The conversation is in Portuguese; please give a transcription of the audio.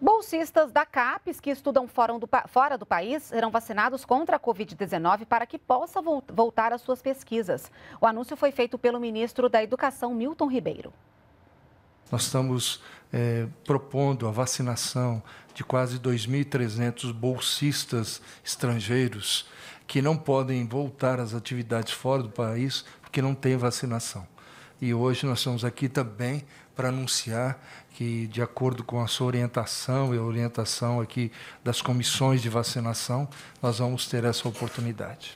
Bolsistas da CAPES que estudam fora do, fora do país serão vacinados contra a Covid-19 para que possa voltar às suas pesquisas. O anúncio foi feito pelo ministro da Educação, Milton Ribeiro. Nós estamos é, propondo a vacinação de quase 2.300 bolsistas estrangeiros que não podem voltar às atividades fora do país porque não têm vacinação. E hoje nós estamos aqui também para anunciar que, de acordo com a sua orientação e a orientação aqui das comissões de vacinação, nós vamos ter essa oportunidade.